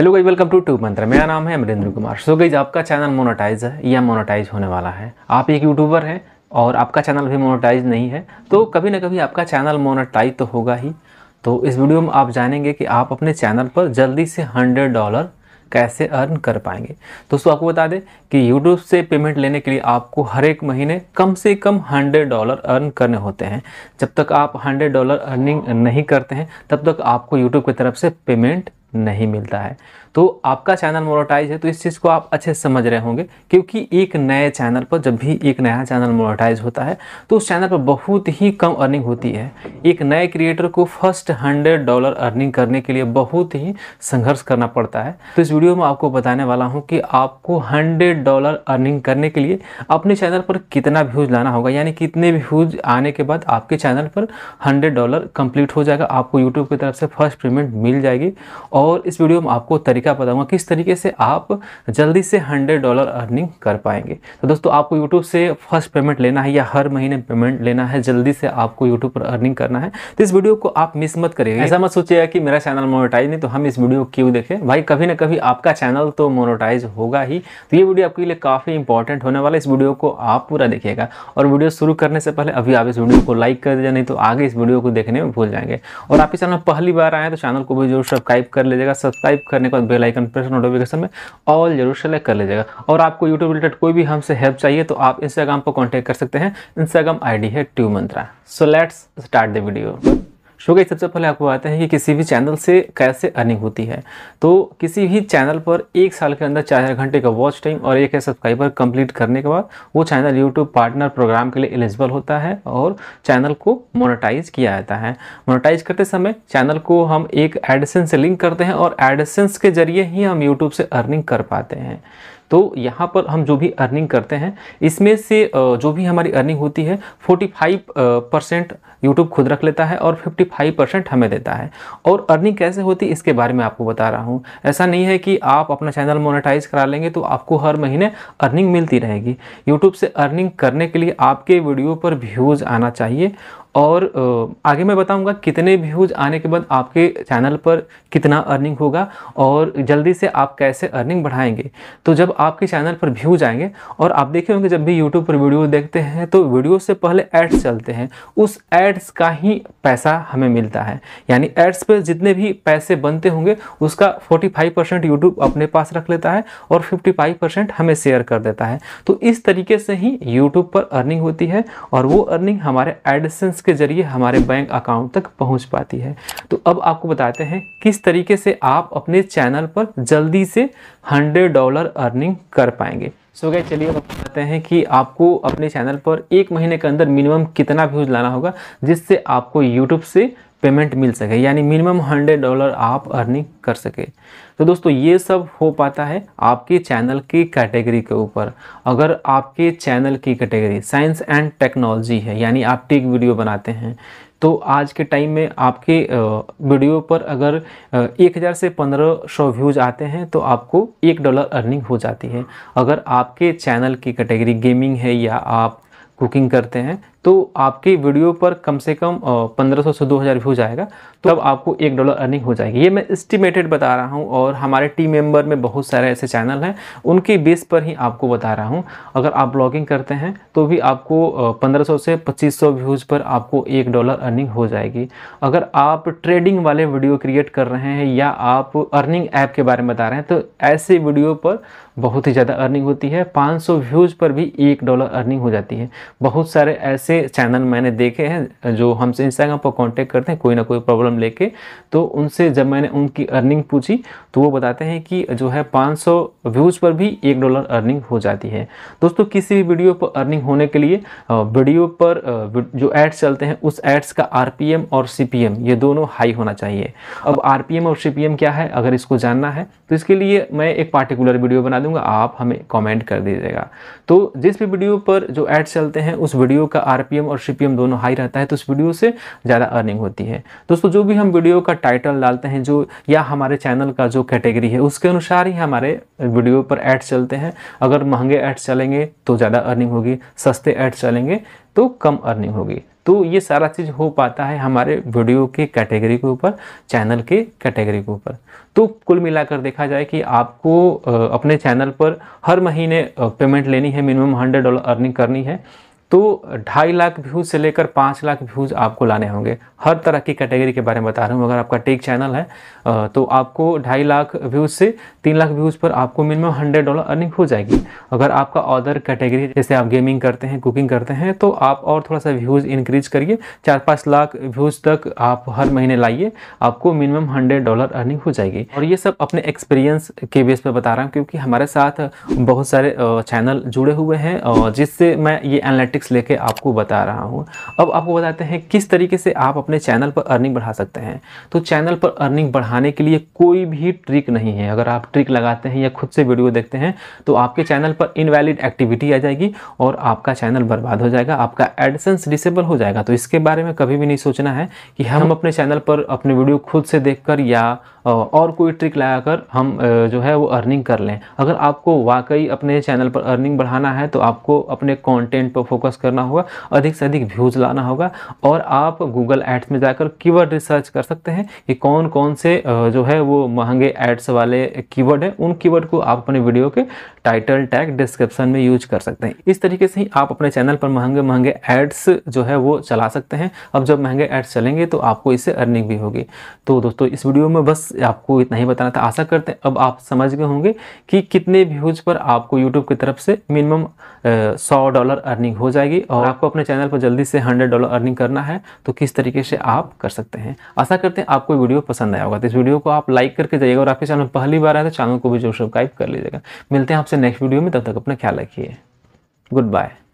hello गई welcome to tube मंत्र मेरा नाम है अमरेंद्र कुमार सो गई आपका चैनल मोनोटाइज है या मोनोटाइज होने वाला है आप एक यूट्यूबर हैं और आपका चैनल भी मोनोटाइज नहीं है तो कभी ना कभी आपका चैनल मोनोटाइज तो होगा ही तो इस वीडियो में आप जानेंगे कि आप अपने चैनल पर जल्दी से हंड्रेड डॉलर कैसे अर्न कर पाएंगे दोस्तों आपको बता दें कि यूट्यूब से पेमेंट लेने के लिए आपको हर एक महीने कम से कम हंड्रेड डॉलर अर्न करने होते हैं जब तक आप हंड्रेड डॉलर अर्निंग नहीं करते हैं तब तक आपको यूट्यूब की तरफ से पेमेंट नहीं मिलता है तो आपका चैनल मोनोटाइज है तो इस चीज़ को आप अच्छे से समझ रहे होंगे क्योंकि एक नए चैनल पर जब भी एक नया चैनल मोनोटाइज होता है तो उस चैनल पर बहुत ही कम अर्निंग होती है एक नए क्रिएटर को फर्स्ट हंड्रेड डॉलर अर्निंग करने के लिए बहुत ही संघर्ष करना पड़ता है तो इस वीडियो में आपको बताने वाला हूँ कि आपको हंड्रेड डॉलर अर्निंग करने के लिए अपने चैनल पर कितना व्यूज़ लाना होगा यानी कितने व्यूज़ आने के बाद आपके चैनल पर हंड्रेड डॉलर कंप्लीट हो जाएगा आपको यूट्यूब की तरफ से फर्स्ट पेमेंट मिल जाएगी और इस वीडियो में आपको तरीके तरीका बताऊंगा किस तरीके से आप जल्दी से हंड्रेड डॉलर अर्निंग कर पाएंगे तो दोस्तों आपको यूट्यूब से फर्स्ट पेमेंट लेना है या हर महीने पेमेंट लेना है जल्दी से आपको यूट्यूब पर अर्निंग करना है तो इस वीडियो को आप मिस मत करिएगा ऐसा मत सोचिएगा कि मेरा चैनल मोनोटाइज नहीं तो हम इस वीडियो को क्यों देखें भाई कभी ना कभी आपका चैनल तो मोनोटाइज होगा ही तो ये वीडियो आपके लिए काफ़ी इंपॉर्टेंट होने वाला है इस वीडियो को आप पूरा देखिएगा और वीडियो शुरू करने से पहले अभी आप इस वीडियो को लाइक कर दीजिए नहीं तो आगे इस वीडियो को देखने में भूल जाएंगे और आप इस चैनल पहली बार आए तो चैनल को भी जरूर सब्सक्राइब कर लीजिएगा सब्सक्राइब करने के बाद बेल आइकन प्रेस नोटिफिकेशन में ऑल जरूर सेलेक्ट कर लीजिएगा और आपको यूट्यूब रिलेटेड कोई भी हमसे हेल्प चाहिए तो आप इंस्टाग्राम पर कॉन्टेक्ट कर सकते हैं इंस्टाग्राम आई है ट्यू Mantra so let's start the video show के सबसे पहले आपको बताते हैं कि किसी भी चैनल से कैसे अर्निंग होती है तो किसी भी चैनल पर एक साल के अंदर चार घंटे का वॉच टाइम और एक सब्सक्राइबर कंप्लीट करने के बाद वो चैनल यूट्यूब पार्टनर प्रोग्राम के लिए एलिजिबल होता है और चैनल को मोनोटाइज किया जाता है मोनोटाइज करते समय चैनल को हम एक एडिसन से लिंक करते हैं और एडिसन्स के जरिए ही हम यूट्यूब से अर्निंग कर पाते हैं तो यहाँ पर हम जो भी अर्निंग करते हैं इसमें से जो भी हमारी अर्निंग होती है 45 परसेंट यूट्यूब खुद रख लेता है और 55 परसेंट हमें देता है और अर्निंग कैसे होती है इसके बारे में आपको बता रहा हूँ ऐसा नहीं है कि आप अपना चैनल मोनेटाइज करा लेंगे तो आपको हर महीने अर्निंग मिलती रहेगी यूट्यूब से अर्निंग करने के लिए आपके वीडियो पर व्यूज़ आना चाहिए और आगे मैं बताऊंगा कितने व्यूज़ आने के बाद आपके चैनल पर कितना अर्निंग होगा और जल्दी से आप कैसे अर्निंग बढ़ाएंगे तो जब आपके चैनल पर व्यूज़ आएंगे और आप देखे होंगे जब भी यूट्यूब पर वीडियो देखते हैं तो वीडियो से पहले एड्स चलते हैं उस एड्स का ही पैसा हमें मिलता है यानी एड्स पर जितने भी पैसे बनते होंगे उसका फोर्टी फाइव परसेंट यूट्यूब अपने पास रख लेता है और फिफ्टी फाइव परसेंट हमें शेयर कर देता है तो इस तरीके से ही यूट्यूब पर अर्निंग होती है और वो अर्निंग हमारे एडसेंस लिंक्स के ज़रिए हमारे बैंक अकाउंट तक पहुंच पाती है तो अब आपको बताते हैं किस तरीके से आप अपने चैनल पर जल्दी से हंड्रेड डॉलर अर्निंग कर पाएंगे सो गए चलिए बताते हैं कि आपको अपने चैनल पर एक महीने के अंदर मिनिमम कितना व्यूज़ लाना होगा जिससे आपको यूट्यूब से पेमेंट मिल सके यानी मिनिमम हंड्रेड डॉलर आप अर्निंग कर सके तो दोस्तों ये सब हो पाता है आपके चैनल की कैटेगरी के ऊपर अगर आपके चैनल की कैटेगरी साइंस एंड टेक्नोलॉजी है यानी आप टिक वीडियो बनाते हैं तो आज के टाइम में आपके वीडियो पर अगर एक हज़ार से पंद्रह व्यूज़ आते हैं तो आपको एक डॉलर अर्निंग हो जाती है अगर आपके चैनल की कैटेगरी गेमिंग है या आप कुकिंग करते हैं तो आपकी वीडियो पर कम से कम पंद्रह से दो हज़ार आएगा तो अब आपको एक डॉलर अर्निंग हो जाएगी ये मैं एस्टिमेटेड बता रहा हूँ और हमारे टीम मेंबर में बहुत सारे ऐसे चैनल हैं उनके बेस पर ही आपको बता रहा हूँ अगर आप ब्लॉगिंग करते हैं तो भी आपको पंद्रह से पच्चीस व्यूज़ पर आपको एक डॉलर अर्निंग हो जाएगी अगर आप ट्रेडिंग वाले वीडियो क्रिएट कर रहे हैं या आप अर्निंग ऐप के बारे में बता रहे हैं तो ऐसे वीडियो पर बहुत ही ज़्यादा अर्निंग होती है 500 व्यूज़ पर भी एक डॉलर अर्निंग हो जाती है बहुत सारे ऐसे चैनल मैंने देखे हैं जो हमसे इंस्टाग्राम पर कांटेक्ट करते हैं कोई ना कोई प्रॉब्लम लेके तो उनसे जब मैंने उनकी अर्निंग पूछी तो वो बताते हैं कि जो है 500 व्यूज़ पर भी एक डॉलर अर्निंग हो जाती है दोस्तों किसी भी वीडियो पर अर्निंग होने के लिए वीडियो पर जो एड्स चलते हैं उस एड्स का आर और सी ये दोनों हाई होना चाहिए अब आर और सी क्या है अगर इसको जानना है तो इसके लिए मैं एक पार्टिकुलर वीडियो बना दूंगा आप हमें कमेंट कर दीजिएगा तो जिस भी वीडियो पर जो एड्स चलते हैं उस वीडियो का आरपीएम और सीपीएम दोनों हाई रहता है तो उस वीडियो से ज़्यादा अर्निंग होती है दोस्तों जो भी हम वीडियो का टाइटल डालते हैं जो या हमारे चैनल का जो कैटेगरी है उसके अनुसार ही हमारे वीडियो पर एड्स चलते हैं अगर महंगे एड्स चलेंगे तो ज़्यादा अर्निंग होगी सस्ते एड्स चलेंगे तो कम अर्निंग होगी तो ये सारा चीज़ हो पाता है हमारे वीडियो के कैटेगरी के ऊपर चैनल के कैटेगरी के ऊपर तो कुल मिलाकर देखा जाए कि आपको अपने चैनल पर हर महीने पेमेंट लेनी है मिनिमम हंड्रेड डॉलर अर्निंग करनी है तो ढाई लाख व्यूज़ से लेकर पाँच लाख व्यूज़ आपको लाने होंगे हर तरह की कैटेगरी के बारे में बता रहा हूँ अगर आपका टेक चैनल है तो आपको ढाई लाख व्यूज़ से तीन लाख व्यूज़ पर आपको मिनिमम हंड्रेड डॉलर अर्निंग हो जाएगी अगर आपका अदर कैटेगरी जैसे आप गेमिंग करते हैं कुकिंग करते हैं तो आप और थोड़ा सा व्यूज़ इंक्रीज करिए चार पाँच लाख व्यूज़ तक आप हर महीने लाइए आपको मिनिमम हंड्रेड डॉलर अर्निंग हो जाएगी और ये सब अपने एक्सपीरियंस के बेस पर बता रहा हूँ क्योंकि हमारे साथ बहुत सारे चैनल जुड़े हुए हैं जिससे मैं ये एनालिटिक्स टिप्स लेके आपको बता रहा हूँ अब आपको बताते हैं किस तरीके से आप अपने चैनल पर अर्निंग बढ़ा सकते हैं तो चैनल पर अर्निंग बढ़ाने के लिए कोई भी ट्रिक नहीं है अगर आप ट्रिक लगाते हैं या खुद से वीडियो देखते हैं तो आपके चैनल पर इनवैलिड एक्टिविटी आ जाएगी और आपका चैनल बर्बाद हो जाएगा आपका एडसेंस डिसेबल हो जाएगा तो इसके बारे में कभी भी नहीं सोचना है कि हम अपने चैनल पर अपने वीडियो खुद से देख या और कोई ट्रिक लगाकर हम जो है वो अर्निंग कर लें अगर आपको वाकई अपने चैनल पर अर्निंग बढ़ाना है तो आपको अपने कंटेंट पर फोकस करना होगा अधिक से अधिक व्यूज़ लाना होगा और आप गूगल एड्स में जाकर कीवर्ड रिसर्च कर सकते हैं कि कौन कौन से जो है वो महंगे एड्स वाले कीवर्ड हैं उन कीवर्ड को आप अपने वीडियो के टाइटल टैग डिस्क्रिप्शन में यूज कर सकते हैं इस तरीके से ही आप अपने चैनल पर महंगे महंगे एड्स जो है वो चला सकते हैं अब जब महंगे एड्स चलेंगे तो आपको इससे अर्निंग भी होगी तो दोस्तों इस वीडियो में बस आपको इतना ही बताना था आशा करते हैं अब आप समझ गए होंगे कि कितने व्यूज़ पर आपको यूट्यूब की तरफ से मिनिमम सौ डॉलर अर्निंग हो जाएगी और आपको अपने चैनल पर जल्दी से हंड्रेड डॉलर अर्निंग करना है तो किस तरीके से आप कर सकते हैं आशा करते हैं आपको वीडियो पसंद आया होगा तो इस वीडियो को आप लाइक करके जाइएगा और आपके चैनल पहली बार आए तो चैनल को भी जो सब्सक्राइब कर लीजिएगा मिलते हैं आपसे नेक्स्ट वीडियो में तब तक अपना ख्याल रखिए गुड बाय